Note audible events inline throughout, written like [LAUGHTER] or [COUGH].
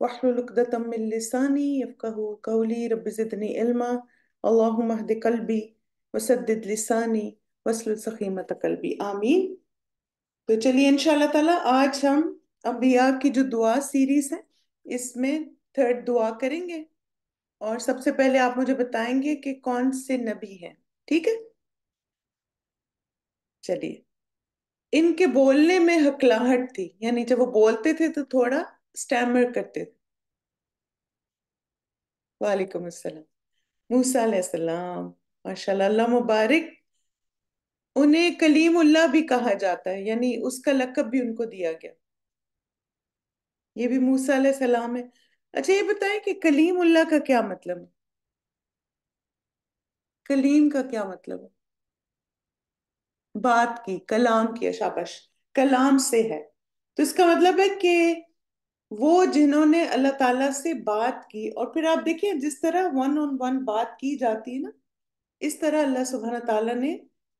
واحلل عقدة من لساني يفقه قولي رب زدني علما اللهم اهد قلبي कलबी आमीन तो चलिए इन ताला आज हम अम्बिया की जो दुआ सीरीज है इसमें थर्ड दुआ करेंगे और सबसे पहले आप मुझे बताएंगे कि कौन से नबी हैं ठीक है चलिए इनके बोलने में हकलाहट थी यानी जब वो बोलते थे तो थोड़ा स्टैमर करते थे वालेकुम अस्सलाम मूसा अलैहिस्सलाम माशाल्लाह मुबारक उन्हें कलीमुल्लाह भी कहा जाता है यानी उसका लकब भी उनको दिया गया ये भी मूसा सलाम है अच्छा ये बताएं कि उल्लाह का क्या मतलब है कलीम का क्या मतलब है बात की कलाम की शाबाश कलाम से है तो इसका मतलब है कि वो जिन्होंने अल्लाह ताला से बात की और फिर आप देखिए जिस तरह वन ऑन वन बात की जाती है ना इस तरह अल्लाह सुबहान ताला ने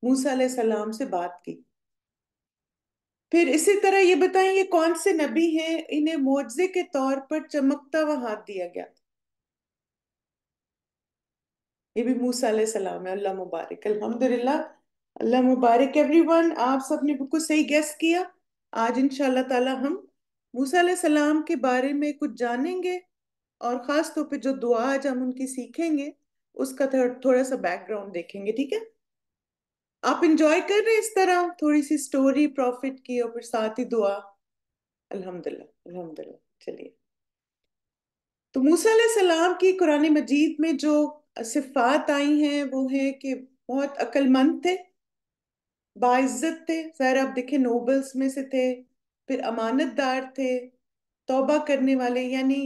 मूसा सलाम से बात की फिर इसी तरह ये बताएं ये कौन से नबी हैं इन्हें मुआवजे के तौर पर चमकता हुआ हाथ दिया गया ये भी मूसा सलाम है अल्लाह मुबारक अल्हम्दुलिल्लाह अल्लाह मुबारक एवरीवन आप सबने बिल्कुल सही गेस किया आज इंशाल्लाह ताला हम मूसा सलाम के बारे में कुछ जानेंगे और ख़ास तौर पे जो दुआ आज हम उनकी सीखेंगे उसका थोड़ा सा बैकग्राउंड देखेंगे ठीक है आप इंजॉय कर रहे हैं इस तरह थोड़ी सी स्टोरी प्रॉफिट की और फिर साथ ही दुआ अल्हम्दुलिल्लाह अल्हम्दुलिल्लाह चलिए तो मूसा सलाम की कुरान मजीद में जो सिफात आई हैं वो है कि बहुत अक्लमंद थे बाइज्जत थे ज़ाहिर आप देखें नोबल्स में से थे फिर अमानतदार थे तोबा करने वाले यानी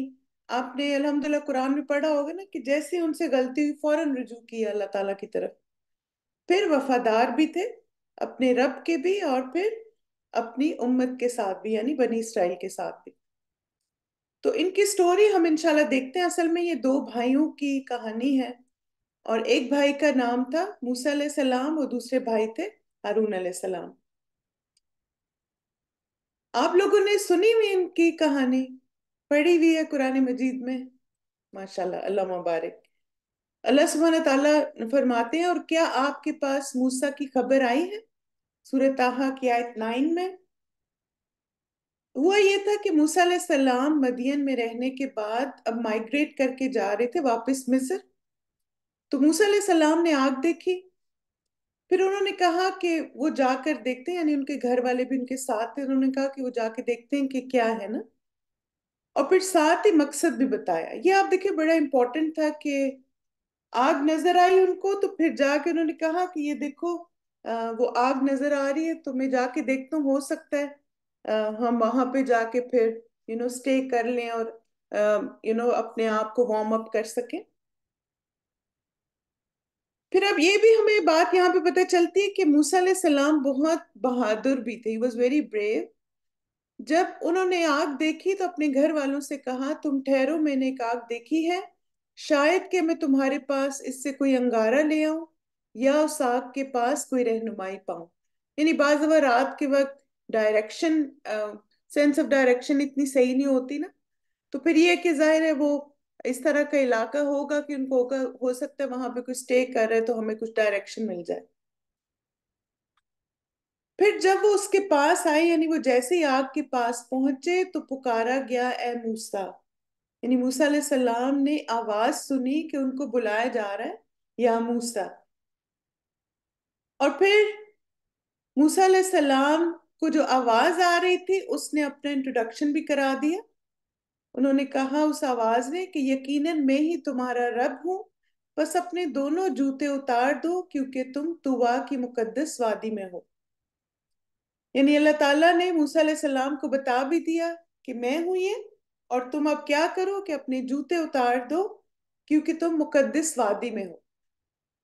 आपने अलहमदुल्ला कुरान में पढ़ा होगा ना कि जैसे उनसे गलती हुई फौरन रुजू किया अल्लाह ताला की तरफ फिर वफादार भी थे अपने रब के भी और फिर अपनी उम्मत के साथ भी यानी बनी इसराइल के साथ भी तो इनकी स्टोरी हम इनशाला देखते हैं असल में ये दो भाइयों की कहानी है और एक भाई का नाम था मूसा सलाम और दूसरे भाई थे हारून सलाम आप लोगों ने सुनी हुई इनकी कहानी पढ़ी हुई है कुरान मजीद में माशाल्लाह अल्लाह मुबारक अल्लाह सुबहान तला फरमाते हैं और क्या आपके पास मूसा की खबर आई है सूरत ताहा की आयत नाइन में हुआ ये था कि मूसा सलाम मदियन में रहने के बाद अब माइग्रेट करके जा रहे थे वापस मिस्र तो मूसा सलाम ने आग देखी फिर उन्होंने कहा कि वो जाकर देखते हैं यानी उनके घर वाले भी उनके साथ थे उन्होंने कहा कि वो जाके देखते हैं कि क्या है ना और फिर साथ ही मकसद भी बताया ये आप देखिए बड़ा इम्पोर्टेंट था कि आग नजर आई उनको तो फिर जाके उन्होंने कहा कि ये देखो वो आग नजर आ रही है तो मैं जाके देखता हूँ हो सकता है हम वहां पे जाके फिर यू नो स्टे कर लें और यू नो अपने आप को वार्म अप कर सकें फिर अब ये भी हमें बात यहाँ पे पता चलती है कि मूसा सलाम बहुत बहादुर भी थे वॉज वेरी ब्रेव जब उन्होंने आग देखी तो अपने घर वालों से कहा तुम ठहरो मैंने एक आग देखी है शायद कि मैं तुम्हारे पास इससे कोई अंगारा ले आऊं या उस आग के पास कोई रहनुमाई पाऊं यानी बाज रात के वक्त डायरेक्शन सेंस ऑफ डायरेक्शन इतनी सही नहीं होती ना तो फिर यह कि जाहिर है वो इस तरह का इलाका होगा कि उनको होगा हो सकता है वहां पे कुछ स्टे कर रहे तो हमें कुछ डायरेक्शन मिल जाए फिर जब वो उसके पास आए यानी वो जैसे ही आग के पास पहुंचे तो पुकारा गया ए मूसा यानी मूसा सलाम ने आवाज सुनी कि उनको बुलाया जा रहा है या मूसा और फिर मूसा सलाम को जो आवाज आ रही थी उसने अपना इंट्रोडक्शन भी करा दिया उन्होंने कहा उस आवाज ने कि यकीनन मैं ही तुम्हारा रब हूँ बस अपने दोनों जूते उतार दो क्योंकि तुम तुवा की मुकद्दस वादी में हो यानी अल्लाह ताला ने मूसा सलाम को बता भी दिया कि मैं हूं ये और तुम अब क्या करो कि अपने जूते उतार दो क्योंकि तुम मुकद्दस वादी में हो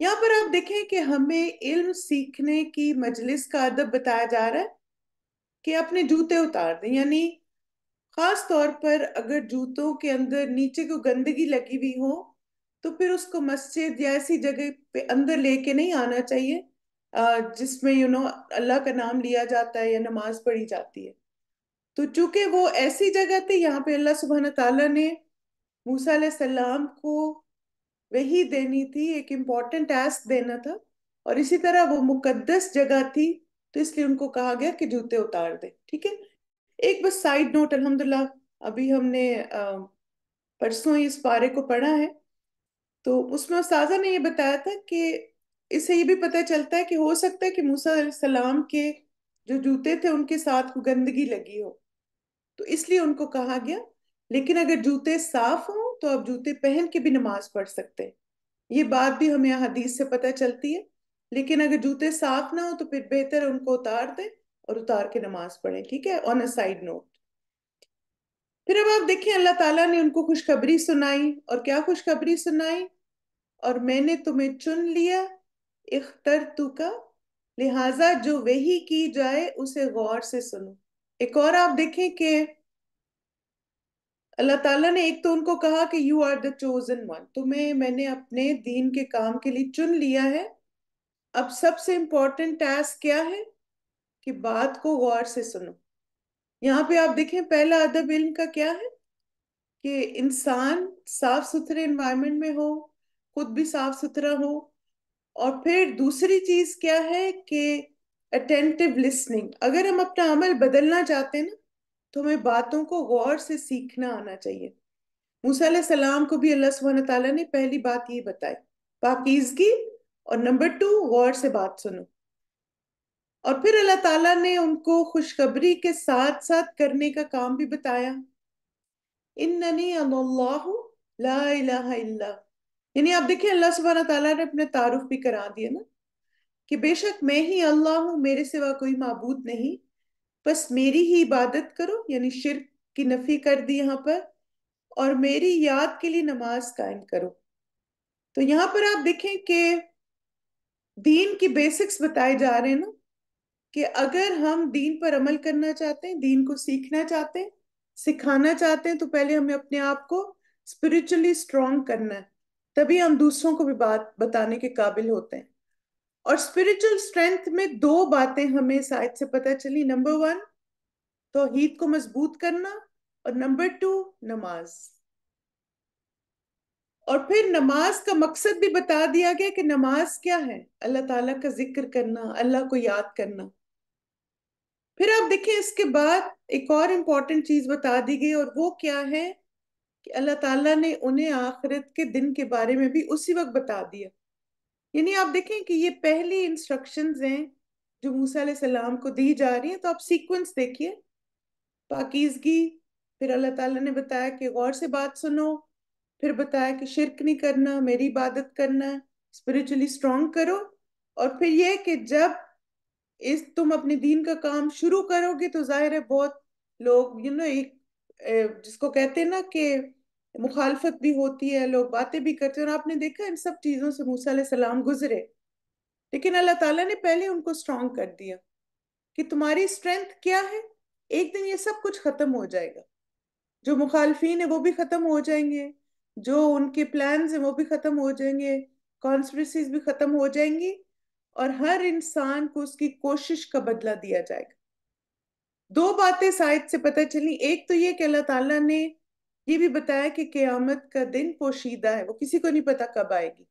यहाँ पर आप देखें कि हमें इल्म सीखने की मजलिस का अदब बताया जा रहा है कि अपने जूते उतार दें यानी खास तौर पर अगर जूतों के अंदर नीचे को गंदगी लगी हुई हो तो फिर उसको मस्जिद या ऐसी जगह पे अंदर लेके नहीं आना चाहिए जिसमें यू नो अल्लाह का नाम लिया जाता है या नमाज पढ़ी जाती है तो चूंकि वो ऐसी जगह थी यहाँ पे अल्लाह सुबहान तला ने मूसा सलाम को वही देनी थी एक इम्पॉर्टेंट टास्क देना था और इसी तरह वो मुकद्दस जगह थी तो इसलिए उनको कहा गया कि जूते उतार दे ठीक है एक बस साइड नोट अल्हम्दुलिल्लाह अभी हमने परसों इस पारे को पढ़ा है तो उसमें उसाजा ने ये बताया था कि इससे ये भी पता चलता है कि हो सकता है कि मूसा सलाम के जो जूते थे उनके साथ गंदगी लगी हो तो इसलिए उनको कहा गया लेकिन अगर जूते साफ हों तो आप जूते पहन के भी नमाज पढ़ सकते हैं ये बात भी हमें हदीस से पता चलती है लेकिन अगर जूते साफ ना हो तो फिर बेहतर उनको उतार दें और उतार के नमाज पढ़ें ठीक है ऑन अ साइड नोट फिर अब आप देखें अल्लाह ताला ने उनको खुशखबरी सुनाई और क्या खुशखबरी सुनाई और मैंने तुम्हें चुन लिया इख्तर तू का लिहाजा जो वही की जाए उसे गौर से सुनो एक और आप देखें कि अल्लाह ताला ने एक तो उनको कहा कि you are the chosen one तुम्हें मैंने अपने दीन के काम के लिए चुन लिया है अब सबसे इम्पोर्टेंट टास्क क्या है कि बात को गौर से सुनो यहाँ पे आप देखें पहला अदब इल्म का क्या है कि इंसान साफ सुथरे इन्वायरमेंट में हो खुद भी साफ सुथरा हो और फिर दूसरी चीज क्या है कि अटेंटिव लिसनिंग अगर हम अपना अमल बदलना चाहते हैं ना तो हमें बातों को गौर से सीखना आना चाहिए मूसा सलाम को भी अल्लाह सुबहाना ने पहली बात ये बताई पाकिजगी और नंबर टू गौर से बात सुनो और फिर अल्लाह ताला ने उनको खुशखबरी के साथ साथ करने का काम भी बताया इन्ननी ला इलाहा इल्ला यानी आप देखिए अल्लाह सुबह ताला ने अपने तारुफ भी करा दिया ना कि बेशक मैं ही अल्लाह हूँ मेरे सिवा कोई मबूद नहीं बस मेरी ही इबादत करो यानी शिर की नफी कर दी यहाँ पर और मेरी याद के लिए नमाज कायम करो तो यहाँ पर आप देखें कि दीन की बेसिक्स बताए जा रहे हैं ना कि अगर हम दीन पर अमल करना चाहते हैं दीन को सीखना चाहते हैं सिखाना चाहते हैं तो पहले हमें अपने आप को स्पिरिचुअली स्ट्रांग करना है तभी हम दूसरों को भी बात बताने के काबिल होते हैं और स्पिरिचुअल स्ट्रेंथ में दो बातें हमें शायद से पता चली नंबर वन तो को मजबूत करना और नंबर टू नमाज और फिर नमाज का मकसद भी बता दिया गया कि नमाज क्या है अल्लाह ताला का जिक्र करना अल्लाह को याद करना फिर आप देखें इसके बाद एक और इम्पॉर्टेंट चीज बता दी गई और वो क्या है कि अल्लाह ताला ने उन्हें आखिरत के दिन के बारे में भी उसी वक्त बता दिया यानी आप देखें कि ये पहली इंस्ट्रक्शंस हैं जो मूसा सलाम को दी जा रही हैं तो आप सीक्वेंस देखिए पाकिजगी फिर अल्लाह ताला ने बताया कि गौर से बात सुनो फिर बताया कि शिरक नहीं करना मेरी इबादत करना स्पिरिचुअली स्ट्रॉन्ग करो और फिर यह कि जब इस तुम अपने दीन का काम शुरू करोगे तो जाहिर है बहुत लोग यू नो एक जिसको कहते हैं ना कि मुखालफत भी होती है लोग बातें भी करते हैं और आपने देखा इन सब चीज़ों से मूसा सलाम गुजरे लेकिन अल्लाह ताला ने पहले उनको स्ट्रांग कर दिया कि तुम्हारी स्ट्रेंथ क्या है एक दिन ये सब कुछ ख़त्म हो जाएगा जो मुखालफी है वो भी ख़त्म हो जाएंगे जो उनके प्लान हैं वो भी ख़त्म हो जाएंगे कॉन्स्परेसीज भी ख़त्म हो जाएंगी और हर इंसान को उसकी कोशिश का बदला दिया जाएगा दो बातें शायद से पता चली एक तो ये कि अल्लाह ताला ने ये भी बताया कि क़यामत का दिन पोशीदा है वो किसी को नहीं पता कब आएगी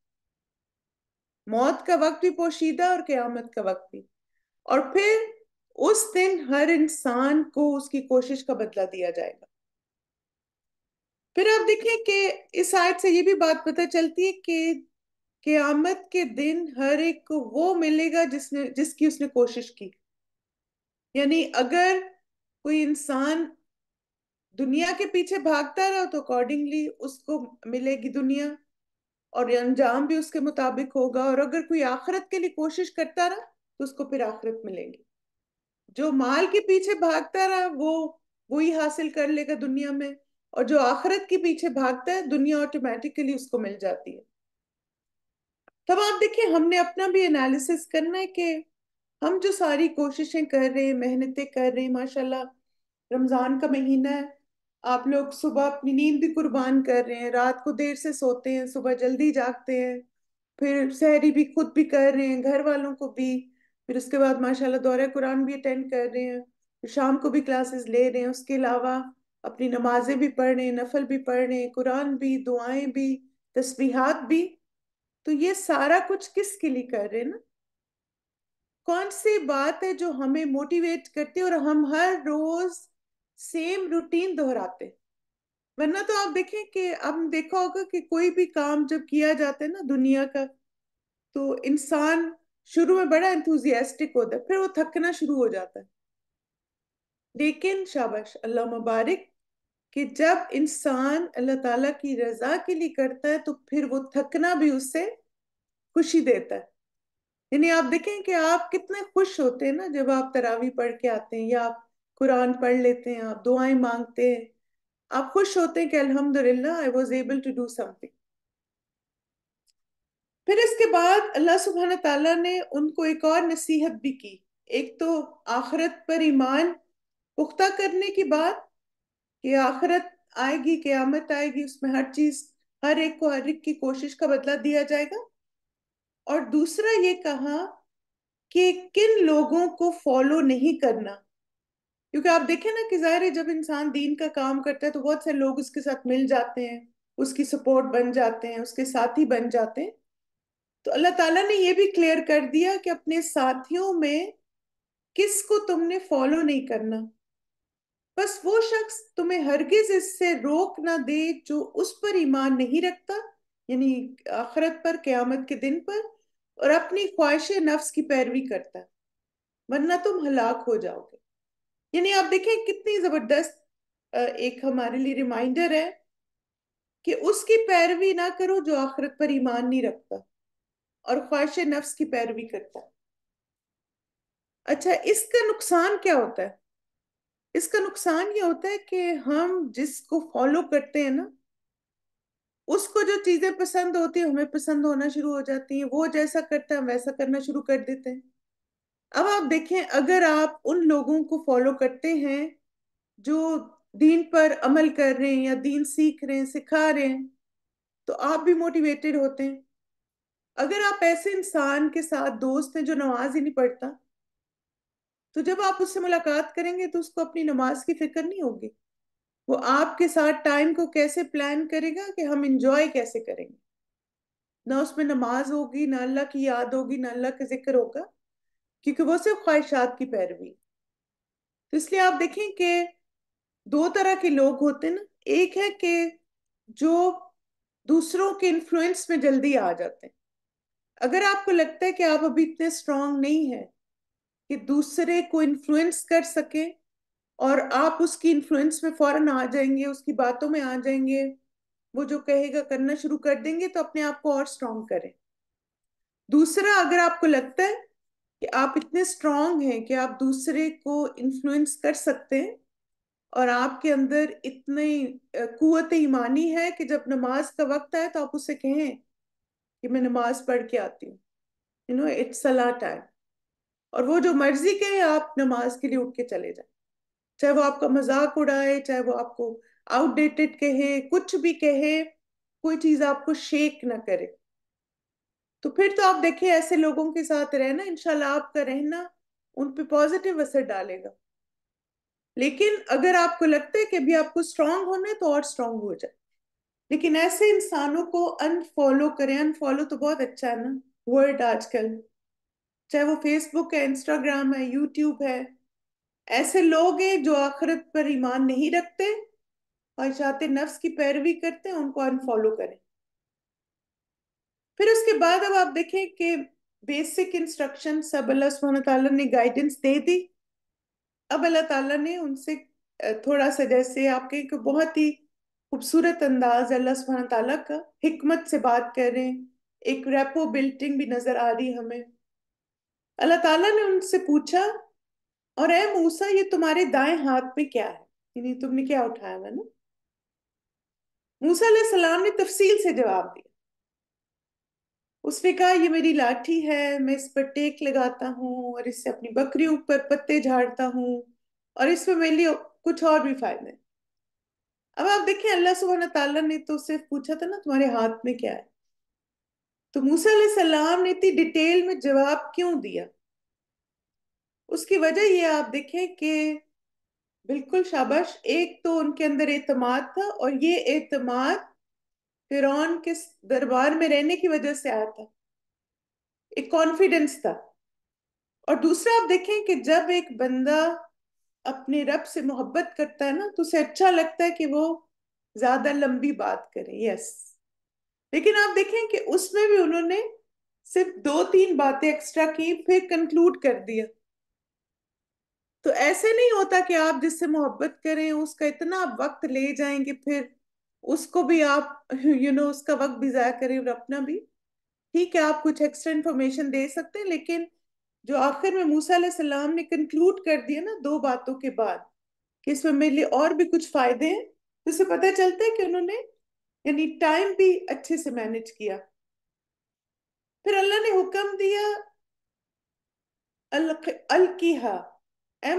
मौत का वक्त भी पोशीदा और क़यामत का वक्त भी और फिर उस दिन हर इंसान को उसकी कोशिश का बदला दिया जाएगा फिर आप देखें कि इस आयत से ये भी बात पता चलती है कि क्यामत के दिन हर एक को वो मिलेगा जिसने जिसकी उसने कोशिश की यानी अगर कोई इंसान दुनिया के पीछे भागता रहा तो अकॉर्डिंगली उसको मिलेगी दुनिया और अंजाम भी उसके मुताबिक होगा और अगर कोई आखरत के लिए कोशिश करता रहा तो उसको फिर आखरत मिलेगी जो माल के पीछे भागता रहा वो वो ही हासिल कर लेगा दुनिया में और जो आखरत के पीछे भागता है दुनिया ऑटोमेटिकली उसको मिल जाती है तब आप देखिए हमने अपना भी एनालिसिस करना है कि हम जो सारी कोशिशें कर रहे हैं मेहनतें कर रहे हैं माशाल्लाह रमज़ान का महीना है आप लोग सुबह अपनी नींद भी कुर्बान कर रहे हैं रात को देर से सोते हैं सुबह जल्दी जागते हैं फिर सहरी भी खुद भी कर रहे हैं घर वालों को भी फिर उसके बाद माशाल्लाह दौरे कुरान भी अटेंड कर रहे हैं फिर शाम को भी क्लासेस ले रहे हैं उसके अलावा अपनी नमाजें भी पढ़ रहे हैं नफल भी पढ़ रहे हैं कुरान भी दुआएं भी तस्बीहात भी तो ये सारा कुछ किसके लिए कर रहे हैं ना कौन सी बात है जो हमें मोटिवेट करती है और हम हर रोज सेम रूटीन दोहराते वरना तो आप देखें कि अब देखा होगा कि कोई भी काम जब किया जाता है ना दुनिया का तो इंसान शुरू में बड़ा एंथुजियास्टिक होता है फिर वो थकना शुरू हो जाता है लेकिन शाबाश अल्लाह मुबारक कि जब इंसान अल्लाह ताला की रजा के लिए करता है तो फिर वो थकना भी उसे खुशी देता है यानी आप देखें कि आप कितने खुश होते हैं ना जब आप तरावी पढ़ के आते हैं या आप कुरान पढ़ लेते हैं आप दुआएं मांगते हैं आप खुश होते हैं कि अल्हम्दुलिल्लाह I was able to do something फिर इसके बाद अल्लाह सुबहाना ताला ने उनको एक और नसीहत भी की एक तो आखरत पर ईमान पुख्ता करने की बात कि आखरत आएगी क्यामत आएगी उसमें हर चीज हर एक को हर एक की कोशिश का बदला दिया जाएगा और दूसरा ये कहा कि किन लोगों को फॉलो नहीं करना क्योंकि आप देखें ना कि जाहिर है जब इंसान दीन का काम करता है तो बहुत से लोग उसके साथ मिल जाते हैं उसकी सपोर्ट बन जाते हैं उसके साथी बन जाते हैं तो अल्लाह ताला ने ये भी क्लियर कर दिया कि अपने साथियों में किसको तुमने फॉलो नहीं करना बस वो शख्स तुम्हें हरगिज इससे रोक ना दे जो उस पर ईमान नहीं रखता यानी आखरत पर क्यामत के दिन पर और अपनी ख्वाहिश नफ्स की पैरवी करता वरना तुम हलाक हो जाओगे यानी आप देखें कितनी जबरदस्त एक हमारे लिए रिमाइंडर है कि उसकी पैरवी ना करो जो आखरत पर ईमान नहीं रखता और ख्वाहिश नफ्स की पैरवी करता अच्छा इसका नुकसान क्या होता है इसका नुकसान ये होता है कि हम जिसको फॉलो करते हैं ना उसको जो चीजें पसंद होती है हमें पसंद होना शुरू हो जाती है वो जैसा करता है हम वैसा करना शुरू कर देते हैं अब आप देखें अगर आप उन लोगों को फॉलो करते हैं जो दीन पर अमल कर रहे हैं या दीन सीख रहे हैं सिखा रहे हैं तो आप भी मोटिवेटेड होते हैं अगर आप ऐसे इंसान के साथ दोस्त हैं जो नमाज ही नहीं पढ़ता तो जब आप उससे मुलाकात करेंगे तो उसको अपनी नमाज की फिक्र नहीं होगी वो आपके साथ टाइम को कैसे प्लान करेगा कि हम इंजॉय कैसे करेंगे ना उसमें नमाज होगी ना अल्लाह की याद होगी ना अल्लाह का जिक्र होगा क्योंकि वो सिर्फ ख्वाहिशात की पैरवी तो इसलिए आप देखें कि दो तरह के लोग होते हैं ना एक है कि जो दूसरों के इन्फ्लुएंस में जल्दी आ जाते हैं अगर आपको लगता है कि आप अभी इतने स्ट्रांग नहीं हैं कि दूसरे को इन्फ्लुएंस कर सके और आप उसकी इन्फ्लुएंस में फौरन आ जाएंगे उसकी बातों में आ जाएंगे वो जो कहेगा करना शुरू कर देंगे तो अपने आप को और स्ट्रांग करें दूसरा अगर आपको लगता है कि आप इतने स्ट्रांग हैं कि आप दूसरे को इन्फ्लुएंस कर सकते हैं और आपके अंदर इतनी कुत ईमानी है कि जब नमाज का वक्त आए तो आप उसे कहें कि मैं नमाज पढ़ के आती हूँ यू नो इट्स अला टाइम और वो जो मर्जी कहे आप नमाज के लिए उठ के चले जाए चाहे वो आपका मजाक उड़ाए चाहे वो आपको आउटडेटेड कहे कुछ भी कहे कोई चीज आपको शेक ना करे तो फिर तो आप देखिए ऐसे लोगों के साथ रहना इनशाला आपका रहना उन पे पॉजिटिव असर डालेगा लेकिन अगर आपको लगता है कि अभी आपको स्ट्रांग होना है तो और स्ट्रांग हो जाए लेकिन ऐसे इंसानों को अनफॉलो करें अनफॉलो तो बहुत अच्छा है ना वर्ड आजकल चाहे वो फेसबुक है इंस्टाग्राम है यूट्यूब है ऐसे लोग हैं जो आखरत पर ईमान नहीं रखते और चाहते नफ्स की पैरवी करते हैं उनको अनफॉलो करें फिर उसके बाद अब आप देखें कि बेसिक इंस्ट्रक्शन सब अल्लाह सुबहाना ताला ने गाइडेंस दे दी अब अल्लाह ताला ने उनसे थोड़ा सा जैसे आपके एक बहुत ही खूबसूरत अंदाज अल्लाह सुबहाना ताला का हिकमत से बात करें एक रेपो बिल्डिंग भी नज़र आ रही हमें अल्लाह ताला ने उनसे पूछा और ए मूसा ये तुम्हारे दाएं हाथ में क्या है यानी तुमने क्या उठाया हुआ ना मूसा सलाम ने तफसील से जवाब दिया उसने कहा ये मेरी लाठी है मैं इस पर टेक लगाता हूँ और इससे अपनी बकरियों पर पत्ते झाड़ता हूँ और इसमें मेरे लिए कुछ और भी फायदे अब आप देखें अल्लाह सुबह ने तो सिर्फ पूछा था ना तुम्हारे हाथ में क्या है तो मूसा सलाम ने इतनी डिटेल में जवाब क्यों दिया उसकी वजह ये आप देखें कि बिल्कुल शाबाश एक तो उनके अंदर एतमाद था और ये एतमाद फिर के दरबार में रहने की वजह से आया था एक कॉन्फिडेंस था और दूसरा आप देखें कि जब एक बंदा अपने रब से मोहब्बत करता है ना तो उसे अच्छा लगता है कि वो ज्यादा लंबी बात करे यस लेकिन आप देखें कि उसमें भी उन्होंने सिर्फ दो तीन बातें एक्स्ट्रा की फिर कंक्लूड कर दिया तो ऐसे नहीं होता कि आप जिससे मोहब्बत करें उसका इतना वक्त ले जाएंगे फिर उसको भी आप यू you नो know, उसका वक्त भी ज़ाया करें और अपना भी ठीक है आप कुछ एक्स्ट्रा इन्फॉर्मेशन दे सकते हैं लेकिन जो आखिर में मूसा सलाम ने कंक्लूड कर दिया ना दो बातों के बाद कि इसमें मेरे लिए और भी कुछ फायदे हैं तो उसे पता चलता है कि उन्होंने यानी टाइम भी अच्छे से मैनेज किया फिर अल्लाह ने हुक्म दिया अल की हा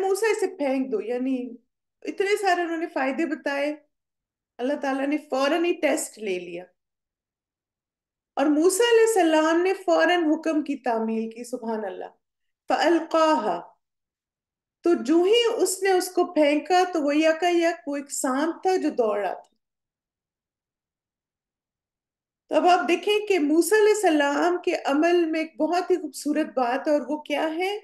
मूसा इसे फेंक दो यानी इतने सारे उन्होंने फायदे बताए अल्लाह ताला ने फौरन ही टेस्ट ले लिया और मूसा सलाम ने फौरन हुक्म की तामील की सुबह अल्लाह फलका तो जो ही उसने उसको फेंका तो वो यक यक वो एक सांप था जो दौड़ रहा था तो अब आप देखें कि मूसा सलाम के अमल में एक बहुत ही खूबसूरत बात है और वो क्या है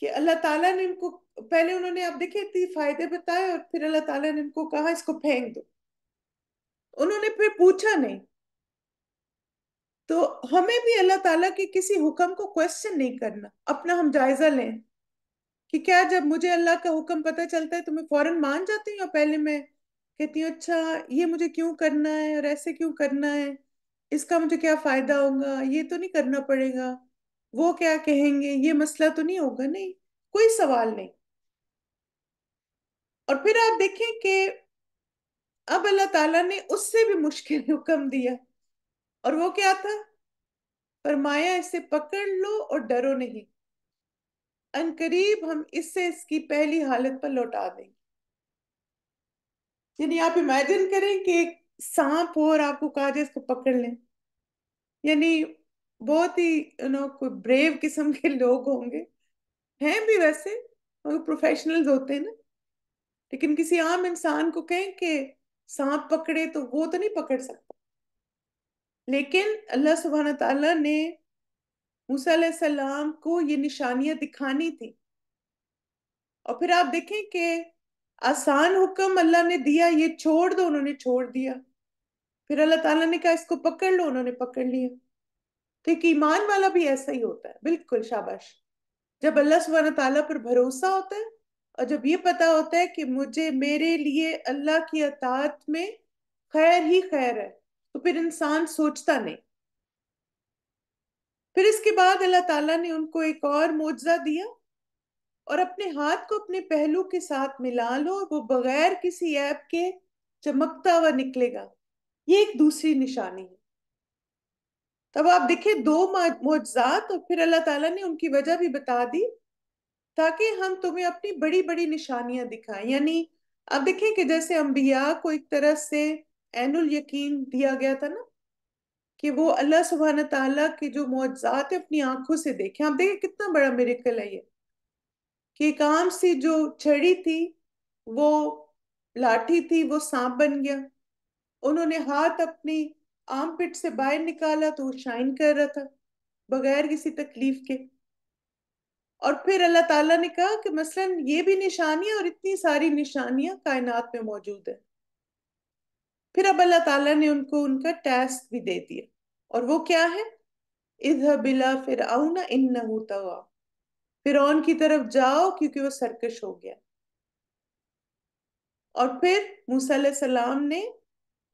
कि अल्लाह ताला ने इनको पहले उन्होंने आप देखे इतनी फायदे बताए और फिर अल्लाह ताला ने इनको कहा इसको फेंक दो उन्होंने फिर पूछा नहीं तो हमें भी अल्लाह ताला के किसी हुक्म को क्वेश्चन नहीं करना अपना हम जायजा लें कि क्या जब मुझे अल्लाह का हुक्म पता चलता है तो मैं फौरन मान जाती हूँ पहले मैं कहती हूँ अच्छा ये मुझे क्यों करना है और ऐसे क्यों करना है इसका मुझे क्या फायदा होगा ये तो नहीं करना पड़ेगा वो क्या कहेंगे ये मसला तो नहीं होगा नहीं कोई सवाल नहीं और फिर आप देखें कि अब अल्लाह ताला ने उससे भी मुश्किल [LAUGHS] हुक्म दिया और वो क्या था फरमाया इसे पकड़ लो और डरो नहीं अनकरीब हम इससे इसकी पहली हालत पर लौटा देंगे यानी आप इमेजिन करें कि एक सांप हो और आपको कहा जाए इसको पकड़ लें यानी बहुत ही यू नो कोई ब्रेव किस्म के लोग होंगे हैं भी वैसे मगर प्रोफेशनल्स होते हैं ना लेकिन किसी आम इंसान को कहें कि सांप पकड़े तो वो तो नहीं पकड़ सकता लेकिन अल्लाह सुबहान तला ने मूसा सलाम को ये निशानियां दिखानी थी और फिर आप देखें कि आसान हुक्म अल्लाह ने दिया ये छोड़ दो उन्होंने छोड़ दिया फिर अल्लाह ताला ने कहा इसको पकड़ लो उन्होंने पकड़ लिया तो एक ईमान वाला भी ऐसा ही होता है बिल्कुल शाबाश जब अल्लाह सुबहाना ताला पर भरोसा होता है और जब ये पता होता है कि मुझे मेरे लिए अल्लाह की अतात में खैर ही खैर है तो फिर इंसान सोचता नहीं फिर इसके बाद अल्लाह ताला ने उनको एक और मुआवजा दिया और अपने हाथ को अपने पहलू के साथ मिला लो और वो बगैर किसी ऐप के चमकता हुआ निकलेगा ये एक दूसरी निशानी है तब आप देखे दो मोजात और फिर अल्लाह ताला ने उनकी वजह भी बता दी ताकि हम तुम्हें अपनी बड़ी बड़ी निशानियां दिखाएं यानी आप देखें कि जैसे अम्बिया को एक तरह से एनुल यकीन दिया गया था ना कि वो अल्लाह सुबहान तला के जो मुआजात है अपनी आंखों से देखें आप देखें कितना बड़ा मेरिकल है ये कि काम से जो छड़ी थी वो लाठी थी वो सांप बन गया उन्होंने हाथ अपनी आम पिट से बाहर निकाला तो वो शाइन कर रहा था बगैर किसी तकलीफ के और फिर अल्लाह ताला ने कहा कि मसलन ये भी निशानियां और इतनी सारी निशानियां कायनात में मौजूद है फिर अब अल्लाह ताला ने उनको उनका टेस्ट भी दे दिया और वो क्या है इधर बिला फिर ना इन हुआ फिर ऑन की तरफ जाओ क्योंकि वो सरकश हो गया और फिर मूसा सलाम ने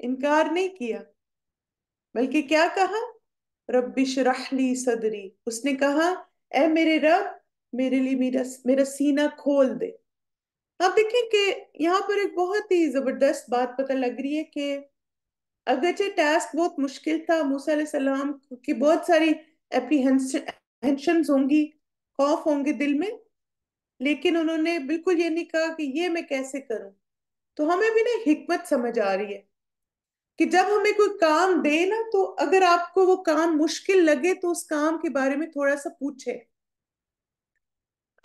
इनकार नहीं किया बल्कि क्या कहा रबी शराहली सदरी उसने कहा ए मेरे रब मेरे लिए मेरा मेरा सीना खोल दे आप देखें कि यहाँ पर एक बहुत ही जबरदस्त बात पता लग रही है कि अगरचे टास्क बहुत मुश्किल था मूसा सलाम की बहुत सारी एप्रीहेंशन होंगी खौफ होंगे दिल में लेकिन उन्होंने बिल्कुल ये नहीं कहा कि ये मैं कैसे करूं तो हमें भी ना हिकमत समझ आ रही है कि जब हमें कोई काम दे ना तो अगर आपको वो काम मुश्किल लगे तो उस काम के बारे में थोड़ा सा पूछे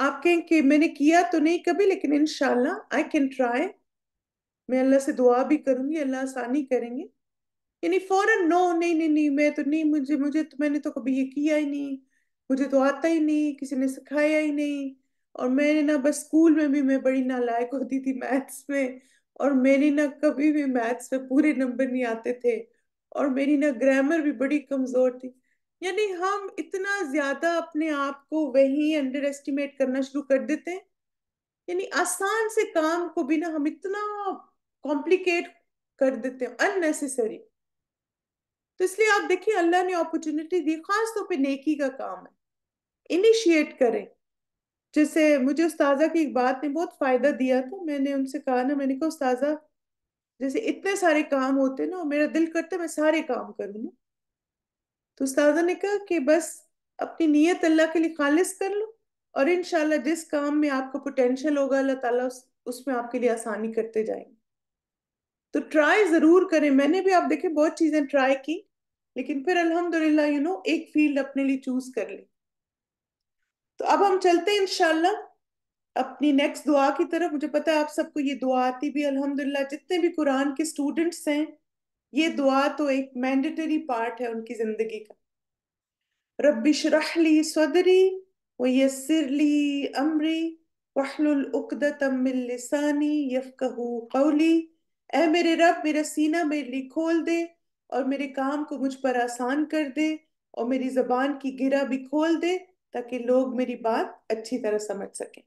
आप कहें कि मैंने किया तो नहीं कभी लेकिन इनशाला आई कैन ट्राई मैं अल्लाह से दुआ भी करूंगी अल्लाह आसानी करेंगे यानी फौरन नो नहीं नहीं नहीं मैं तो नहीं मुझे मुझे तो मैंने तो कभी ये किया ही नहीं मुझे तो आता ही नहीं किसी ने सिखाया ही नहीं और मैंने ना बस स्कूल में भी मैं बड़ी नालायक होती थी मैथ्स में और मेरी ना कभी भी मैथ्स में पूरे नंबर नहीं आते थे और मेरी ना ग्रामर भी बड़ी कमज़ोर थी यानी हम इतना ज़्यादा अपने आप को वही अंडर एस्टिमेट करना शुरू कर देते हैं यानी आसान से काम को भी ना हम इतना कॉम्प्लिकेट कर देते हैं अननेसेसरी तो इसलिए आप देखिए अल्लाह ने अपॉर्चुनिटी दी खास तौर पे नेकी का काम है इनिशिएट करें जैसे मुझे उस्ताजा की एक बात ने बहुत फ़ायदा दिया था मैंने उनसे कहा ना मैंने कहा उस्ताजा जैसे इतने सारे काम होते ना मेरा दिल करता मैं सारे काम करूँ ना तो उस्ताजा ने कहा कि बस अपनी नीयत अल्लाह के लिए खालिश कर लो और इन जिस काम में आपका पोटेंशल होगा अल्लाह ताला उस, उसमें आपके लिए आसानी करते जाएंगे तो ट्राई ज़रूर करें मैंने भी आप देखें बहुत चीज़ें ट्राई की लेकिन फिर अल्हम्दुलिल्लाह यू नो एक फील्ड अपने लिए चूज़ कर ली तो अब हम चलते हैं इनशाला अपनी नेक्स्ट दुआ की तरफ मुझे पता है आप सबको ये दुआ आती भी अल्हम्दुलिल्लाह जितने भी कुरान के स्टूडेंट्स हैं ये दुआ तो एक मैंडेटरी पार्ट है उनकी ज़िंदगी का रबी शराहली सदरी वयसरली अमरी वहलुल कौली ए मेरे रब मेरा सीना मेरे लिए खोल दे और मेरे काम को मुझ पर आसान कर दे और मेरी ज़बान की गिरा भी खोल दे ताकि लोग मेरी बात अच्छी तरह समझ सकें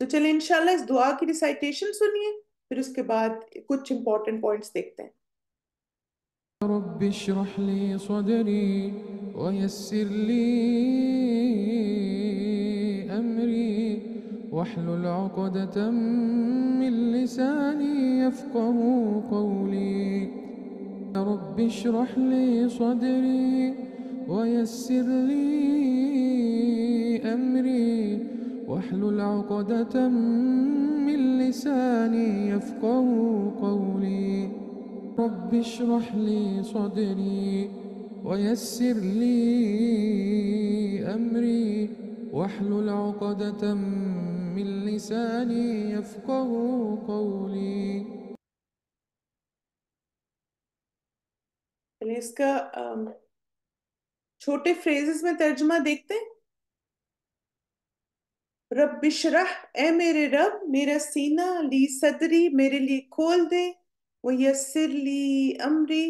तो चलिए इनशाला इस दुआ की रिसाइटेशन सुनिए फिर उसके बाद कुछ इंपॉर्टेंट पॉइंट्स देखते हैं رب اشرح لي صدري ويسر لي أمري واحلل عقدة من لساني يفقه قولي رب اشرح لي صدري ويسر لي أمري واحلل عقدة من لساني يفقه قولي رب اشرح لي صدري ويسر لي أمري واحلل عقدة من لساني يفقه قولي Eliska, um, छोटे फ्रेजेस में तर्जमा देखते रब बिशरह ए मेरे रब मेरा सीना ली सदरी मेरे लिए खोल दे वो यसर ली अमरी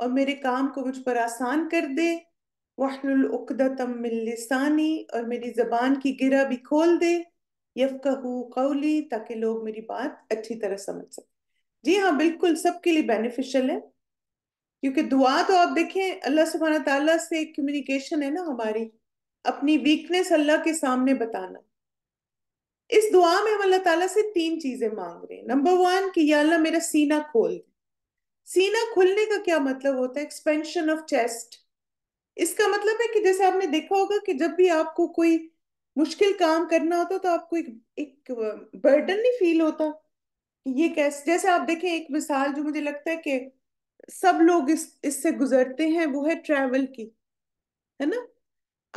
और मेरे काम को मुझ पर आसान कर दे वाहलतम और मेरी ज़बान की गिरा भी खोल दे यफकहू कौली ताकि लोग मेरी बात अच्छी तरह समझ सकें जी हाँ बिल्कुल सबके लिए बेनिफिशियल है क्योंकि दुआ तो आप देखें अल्लाह सुबहाना तला से कम्युनिकेशन है ना हमारी अपनी वीकनेस अल्लाह के सामने बताना इस दुआ में हम अल्लाह ताला से तीन चीजें मांग रहे हैं नंबर वन कि या अल्लाह मेरा सीना खोल दे सीना खुलने का क्या मतलब होता है एक्सपेंशन ऑफ चेस्ट इसका मतलब है कि जैसे आपने देखा होगा कि जब भी आपको कोई मुश्किल काम करना होता तो आपको एक एक बर्डन नहीं फील होता ये कैसे जैसे आप देखें एक मिसाल जो मुझे लगता है कि सब लोग इस इससे गुजरते हैं वो है ट्रैवल की है ना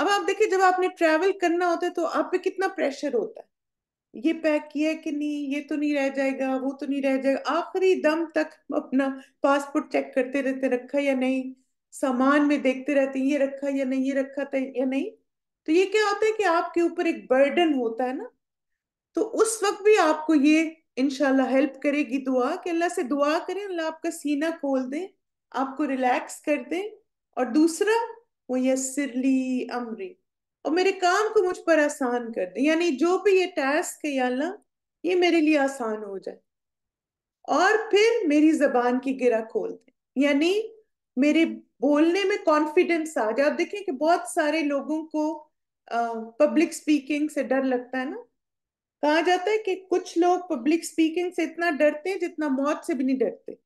अब आप देखिए जब आपने ट्रैवल करना होता है तो आप पे कितना प्रेशर होता है ये पैक किया है कि नहीं ये तो नहीं रह जाएगा वो तो नहीं रह जाएगा आखिरी दम तक अपना पासपोर्ट चेक करते रहते रखा या नहीं सामान में देखते रहते ये रखा या नहीं ये रखा था या नहीं तो ये क्या होता है कि आपके ऊपर एक बर्डन होता है ना तो उस वक्त भी आपको ये इनशाला हेल्प करेगी दुआ कि अल्लाह से दुआ करें अल्लाह आपका सीना खोल दे आपको रिलैक्स कर दे और दूसरा वो यसरली अमरी और मेरे काम को मुझ पर आसान कर दे यानी जो भी ये टास्क है अल्लाह ये मेरे लिए आसान हो जाए और फिर मेरी जबान की गिरा खोल दे यानी मेरे बोलने में कॉन्फिडेंस आ जाए आप देखें कि बहुत सारे लोगों को पब्लिक स्पीकिंग से डर लगता है ना कहा जाता है कि कुछ लोग पब्लिक स्पीकिंग से इतना डरते हैं जितना मौत से भी नहीं डरते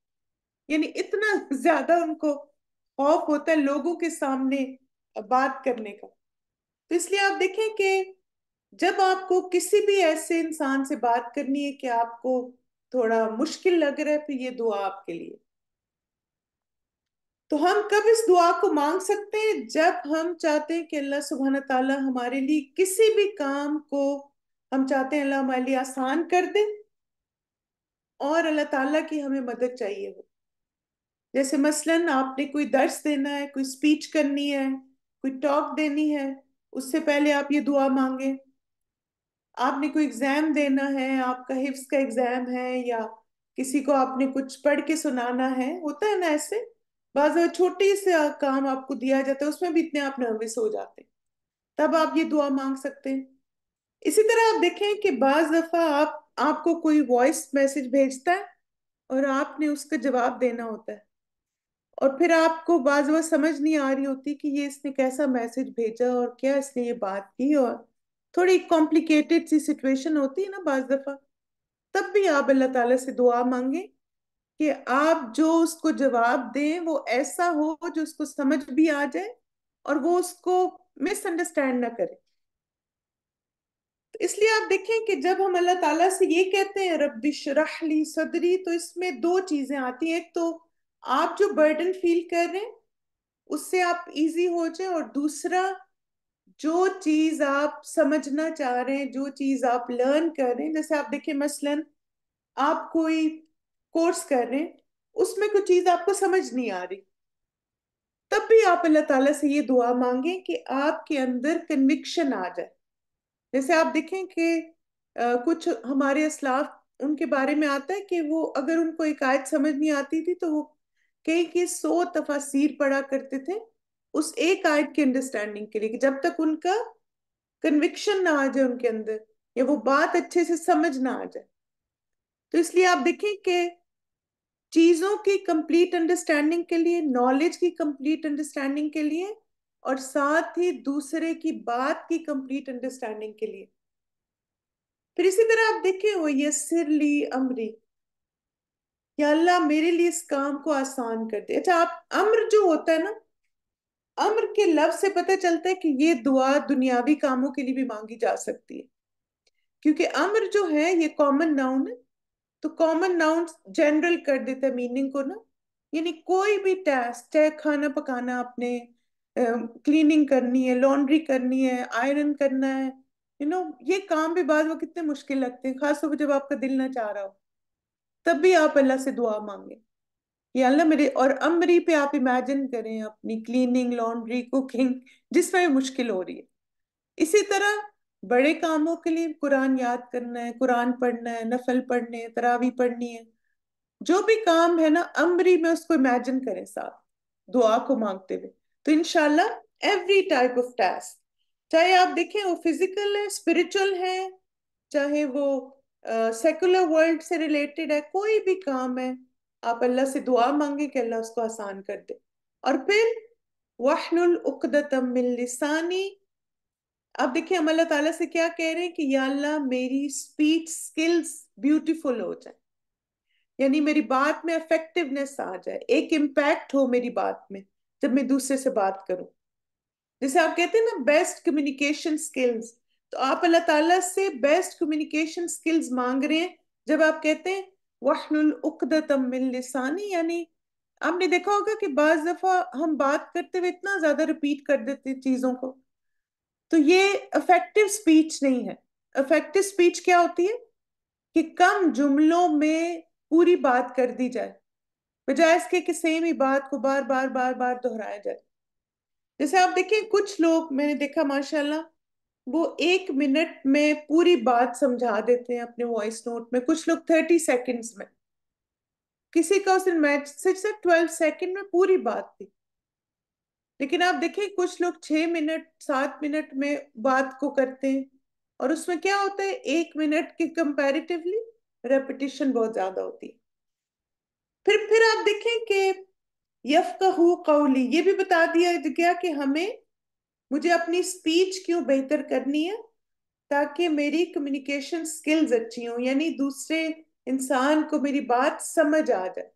यानी इतना [LAUGHS] ज्यादा उनको खौफ होता है लोगों के सामने बात करने का तो इसलिए आप देखें कि जब आपको किसी भी ऐसे इंसान से बात करनी है कि आपको थोड़ा मुश्किल लग रहा है फिर तो ये दुआ आपके लिए तो हम कब इस दुआ को मांग सकते हैं जब हम चाहते हैं कि अल्लाह सुबहाना ताला हमारे लिए किसी भी काम को हम चाहते हैं अल्लाह हमारे लिए आसान कर दे और अल्लाह ताला की हमें मदद चाहिए हो जैसे मसलन आपने कोई दर्श देना है कोई स्पीच करनी है कोई टॉक देनी है उससे पहले आप ये दुआ मांगे आपने कोई एग्जाम देना है आपका हिफ्स का एग्जाम है या किसी को आपने कुछ पढ़ के सुनाना है होता है ना ऐसे बाज छोटे से काम आपको दिया जाता है उसमें भी इतने आप नर्वस हो जाते हैं तब आप ये दुआ मांग सकते हैं इसी तरह आप देखें कि बाज दफा आप आपको कोई वॉइस मैसेज भेजता है और आपने उसका जवाब देना होता है और फिर आपको बाज समझ नहीं आ रही होती कि ये इसने कैसा मैसेज भेजा और क्या इसने ये बात की और थोड़ी कॉम्प्लिकेटेड सी सिचुएशन होती है ना बाज दफा तब भी आप अल्लाह ताला से दुआ मांगे कि आप जो उसको जवाब दें वो ऐसा हो जो उसको समझ भी आ जाए और वो उसको मिसअंडरस्टैंड ना करे इसलिए आप देखें कि जब हम अल्लाह ताला से ये कहते हैं रब्बी शराहली सदरी तो इसमें दो चीज़ें आती हैं एक तो आप जो बर्डन फील कर रहे हैं उससे आप इजी हो जाए और दूसरा जो चीज़ आप समझना चाह रहे हैं जो चीज़ आप लर्न कर रहे हैं जैसे आप देखें मसलन आप कोई कोर्स कर रहे हैं उसमें कोई चीज़ आपको समझ नहीं आ रही तब भी आप अल्लाह ताला से ये दुआ मांगें कि आपके अंदर कन्विक्शन आ जाए जैसे आप देखें कि कुछ हमारे असलाफ उनके बारे में आता है कि वो अगर उनको एक आयत समझ नहीं आती थी तो वो कई के सौ तफासिर पढ़ा करते थे उस एक आयत की अंडरस्टैंडिंग के लिए कि जब तक उनका कन्विक्शन ना आ जाए उनके अंदर या वो बात अच्छे से समझ ना आ जाए तो इसलिए आप देखें कि चीजों की कंप्लीट अंडरस्टैंडिंग के लिए नॉलेज की कंप्लीट अंडरस्टैंडिंग के लिए और साथ ही दूसरे की बात की कंप्लीट अंडरस्टैंडिंग के लिए फिर इसी तरह आप देखें वो ये सिर ली अमरी या अल्लाह मेरे लिए इस काम को आसान कर दे अच्छा आप अम्र जो होता है ना अम्र के लफ्ज से पता चलता है कि ये दुआ दुनियावी कामों के लिए भी मांगी जा सकती है क्योंकि अम्र जो है ये कॉमन नाउन है तो कॉमन नाउन जनरल कर देता है मीनिंग को ना यानी कोई भी टास्क चाहे खाना पकाना अपने क्लीनिंग करनी है लॉन्ड्री करनी है आयरन करना है यू you नो know, ये काम भी बाद वो कितने मुश्किल लगते हैं खासतौर पर जब आपका दिल ना चाह रहा हो तब भी आप अल्लाह से दुआ मांगे ये अल्लाह मेरे और अमरी पे आप इमेजिन करें अपनी क्लीनिंग लॉन्ड्री कुकिंग जिसमें मुश्किल हो रही है इसी तरह बड़े कामों के लिए कुरान याद करना है कुरान पढ़ना है नफल पढ़ने है तरावी पढ़नी है जो भी काम है ना अमरी में उसको इमेजिन करें साथ दुआ को मांगते हुए तो इनशाला एवरी टाइप ऑफ टास्क चाहे आप देखें वो फिजिकल है स्पिरिचुअल है चाहे वो सेकुलर uh, वर्ल्ड से रिलेटेड है कोई भी काम है आप अल्लाह से दुआ मांगे कि अल्लाह उसको आसान कर दे और फिर वाहनुलदानी आप देखिए हम अल्लाह ताला से क्या कह रहे हैं कि या अल्लाह मेरी स्पीच स्किल्स ब्यूटीफुल हो जाए यानी मेरी बात में अफेक्टिवनेस आ जाए एक इम्पैक्ट हो मेरी बात में जब मैं दूसरे से बात करूं जैसे आप कहते हैं ना बेस्ट कम्युनिकेशन स्किल्स तो आप अल्लाह ताला से बेस्ट कम्युनिकेशन स्किल्स मांग रहे हैं जब आप कहते हैं मिल लिसानी यानी आपने देखा होगा कि बाज दफा हम बात करते हुए इतना ज्यादा रिपीट कर देते चीजों को तो ये अफेक्टिव स्पीच नहीं है अफेक्टिव स्पीच क्या होती है कि कम जुमलों में पूरी बात कर दी जाए बजाय इसके कि सेम ही बात को बार बार बार बार दोहराया जाए जैसे आप देखें कुछ लोग मैंने देखा माशाल्लाह वो एक मिनट में पूरी बात समझा देते हैं अपने वॉइस नोट में कुछ लोग थर्टी सेकंड्स में किसी का उस दिन मैसेज से ट्वेल्व सेकेंड में पूरी बात थी लेकिन आप देखें कुछ लोग छः मिनट सात मिनट में बात को करते हैं और उसमें क्या होता है एक मिनट की कंपेरिटिवली रेपिटेशन बहुत ज़्यादा होती है फिर फिर आप देखें कि यफ कहू कौली ये भी बता दिया गया कि हमें मुझे अपनी स्पीच क्यों बेहतर करनी है ताकि मेरी कम्युनिकेशन स्किल्स अच्छी हों यानी दूसरे इंसान को मेरी बात समझ आ जाए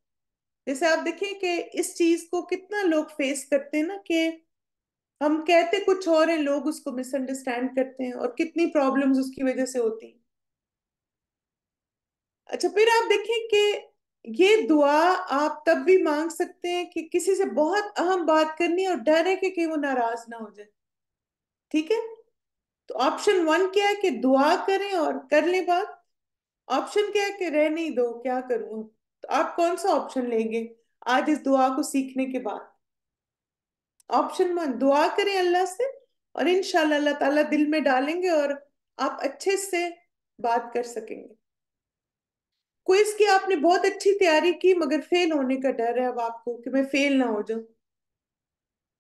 जैसे आप देखें कि इस चीज को कितना लोग फेस करते हैं ना कि हम कहते कुछ और हैं लोग उसको मिसअंडरस्टैंड करते हैं और कितनी प्रॉब्लम्स उसकी वजह से होती हैं अच्छा फिर आप देखें कि ये दुआ आप तब भी मांग सकते हैं कि किसी से बहुत अहम बात करनी है और डर है कि कहीं वो नाराज ना हो जाए ठीक है तो ऑप्शन वन क्या है कि दुआ करें और कर लें बात ऑप्शन क्या है कि रह नहीं दो क्या करूं तो आप कौन सा ऑप्शन लेंगे आज इस दुआ को सीखने के बाद ऑप्शन वन दुआ करें अल्लाह से और इनशाला अल्लाह ताला दिल में डालेंगे और आप अच्छे से बात कर सकेंगे क्विज की आपने बहुत अच्छी तैयारी की मगर फेल होने का डर है अब आपको कि मैं फेल ना हो जाऊं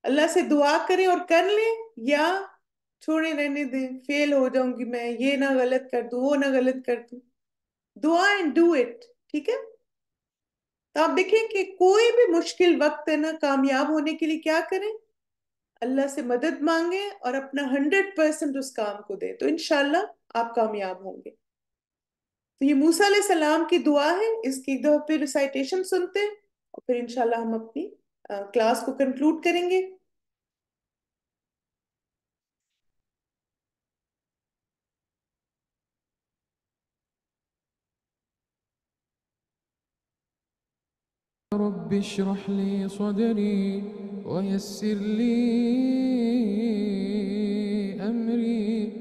अल्लाह से दुआ करें और कर लें या छोड़े रहने दें फेल हो जाऊंगी मैं ये ना गलत कर दू वो ना गलत कर दू दुआ एंड डू इट ठीक है तो आप देखें कि कोई भी मुश्किल वक्त है ना कामयाब होने के लिए क्या करें अल्लाह से मदद मांगे और अपना हंड्रेड परसेंट उस काम को दे तो इनशाला आप कामयाब होंगे तो ये मूसा सलाम की दुआ है इसकी एक दफा फिर रिसाइटेशन सुनते हैं और फिर इनशाला हम अपनी क्लास को कंक्लूड करेंगे رب اشرح لي صدري ويسر لي امري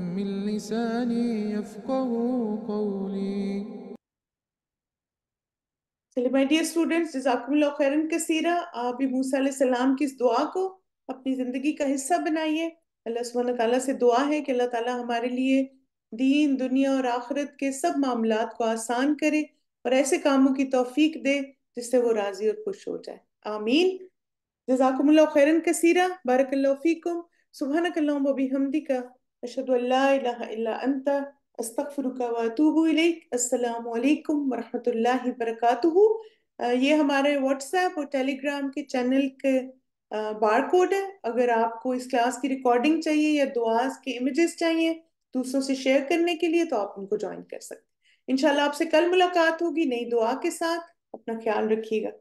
من لساني قولي चलिए माय डियर स्टूडेंट्स जजाकुल्लाह खैरन कसीरा आप भी मूसा सलाम की इस दुआ को अपनी ज़िंदगी का हिस्सा बनाइए अल्लाह सुबहान ताला से दुआ है कि अल्लाह ताला हमारे लिए दीन दुनिया और आखिरत के सब मामला को आसान करे और ऐसे कामों की तोफीक दे जिससे वो राजी और खुश हो जाए आमीन जजाकुमल्ला खैरन कसीरा बारकल्ला फ़ीकुम सुबहानकल्ला हमदी का أشهد أن لا إله إلا أنت السلام عليكم ورحمة الله وبركاته ये हमारे व्हाट्सएप और टेलीग्राम के चैनल के बार कोड है अगर आपको इस क्लास की रिकॉर्डिंग चाहिए या दुआ के इमेजेस चाहिए दूसरों से शेयर करने के लिए तो आप उनको ज्वाइन कर सकते हैं इंशाल्लाह आपसे कल मुलाकात होगी नई दुआ के साथ अपना ख्याल रखिएगा